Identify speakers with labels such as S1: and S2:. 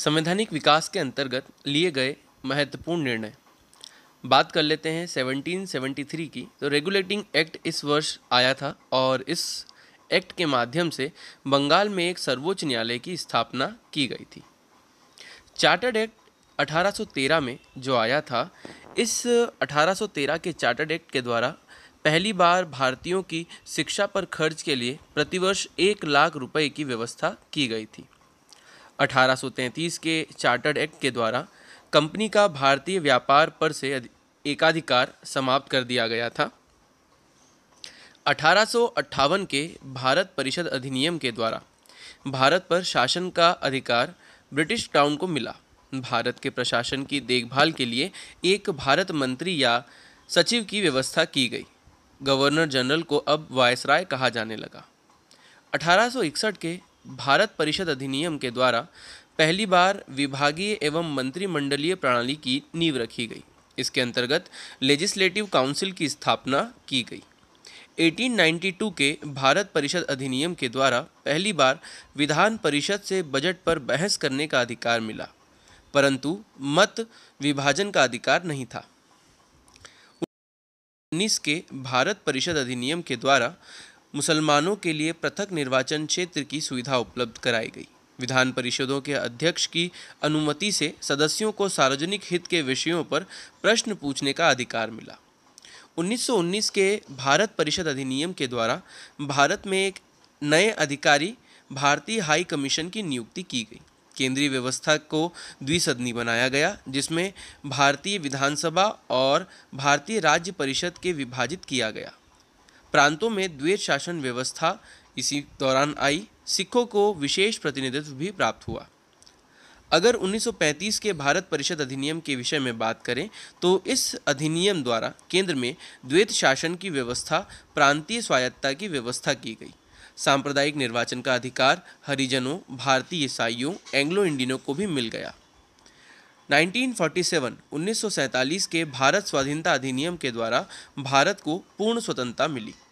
S1: संवैधानिक विकास के अंतर्गत लिए गए महत्वपूर्ण निर्णय बात कर लेते हैं 1773 की तो रेगुलेटिंग एक्ट इस वर्ष आया था और इस एक्ट के माध्यम से बंगाल में एक सर्वोच्च न्यायालय की स्थापना की गई थी चार्टर्ड एक्ट 1813 में जो आया था इस 1813 के चार्टर्ड एक्ट के द्वारा पहली बार भारतीयों की शिक्षा पर खर्च के लिए प्रतिवर्ष एक लाख रुपए की व्यवस्था की गई थी 1833 के चार्टर्ड एक्ट के द्वारा कंपनी का भारतीय व्यापार पर से एकाधिकार समाप्त कर दिया गया था अठारह के भारत परिषद अधिनियम के द्वारा भारत पर शासन का अधिकार ब्रिटिश क्राउन को मिला भारत के प्रशासन की देखभाल के लिए एक भारत मंत्री या सचिव की व्यवस्था की गई गवर्नर जनरल को अब वायसराय कहा जाने लगा 1861 के भारत परिषद अधिनियम के द्वारा पहली बार विभागीय एवं मंत्रिमंडलीय प्रणाली की नींव रखी गई इसके अंतर्गत लेजिस्लेटिव काउंसिल की स्थापना की गई 1892 के भारत परिषद अधिनियम के द्वारा पहली बार विधान परिषद से बजट पर बहस करने का अधिकार मिला परंतु मत विभाजन का अधिकार नहीं था उन्नीस के भारत परिषद अधिनियम के द्वारा मुसलमानों के लिए पृथक निर्वाचन क्षेत्र की सुविधा उपलब्ध कराई गई विधान परिषदों के अध्यक्ष की अनुमति से सदस्यों को सार्वजनिक हित के विषयों पर प्रश्न पूछने का अधिकार मिला 1919 के भारत परिषद अधिनियम के द्वारा भारत में एक नए अधिकारी भारतीय हाई कमीशन की नियुक्ति की गई केंद्रीय व्यवस्था को द्विसदनी बनाया गया जिसमें भारतीय विधानसभा और भारतीय राज्य परिषद के विभाजित किया गया प्रांतों में द्वैत शासन व्यवस्था इसी दौरान आई सिखों को विशेष प्रतिनिधित्व भी प्राप्त हुआ अगर 1935 के भारत परिषद अधिनियम के विषय में बात करें तो इस अधिनियम द्वारा केंद्र में द्वैत शासन की व्यवस्था प्रांतीय स्वायत्ता की व्यवस्था की गई सांप्रदायिक निर्वाचन का अधिकार हरिजनों भारतीय ईसाइयों एंग्लो इंडियनों को भी मिल गया 1947 1947 के भारत स्वाधीनता अधिनियम के द्वारा भारत को पूर्ण स्वतंत्रता मिली